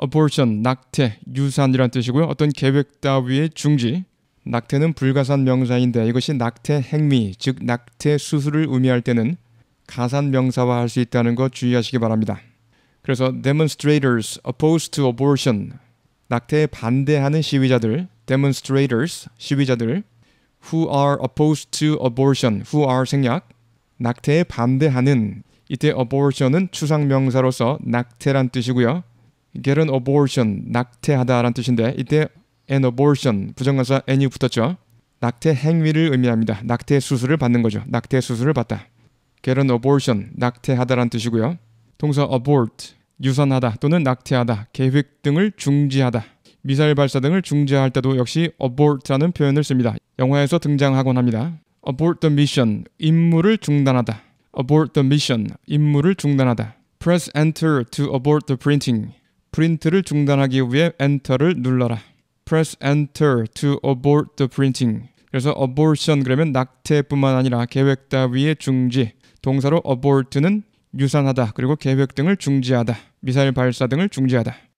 abortion 낙태, 유산이란 뜻이고요. 어떤 계획 따위의 중지. 낙태는 불가산 명사인데 이것이 낙태 행미즉 낙태 수술을 의미할 때는 가산 명사화할 수 있다는 거 주의하시기 바랍니다. 그래서 demonstrators opposed to abortion 낙태에 반대하는 시위자들 demonstrators 시위자들 who are opposed to abortion who are 생략 낙태에 반대하는 이때 abortion은 추상명사로서 낙태란 뜻이고요. get an abortion 낙태하다라는 뜻인데 이때 an abortion 부정관사 n이 붙었죠. 낙태 행위를 의미합니다. 낙태 수술을 받는 거죠. 낙태 수술을 받다. get an abortion 낙태하다라는 뜻이고요. 동사 abort 유산하다 또는 낙태하다 계획 등을 중지하다 미사일 발사 등을 중지할 때도 역시 abort라는 표현을 씁니다. 영화에서 등장하곤 합니다. abort the mission 임무를 중단하다 abort the mission 임무를 중단하다 press enter to abort the printing 프린트를 중단하기 위해 엔터를 눌러라. Press Enter to abort the printing. 그래서 abortion 그러면 낙태뿐만 아니라 계획 따위의 중지. 동사로 abort는 유산하다 그리고 계획 등을 중지하다. 미사일 발사 등을 중지하다.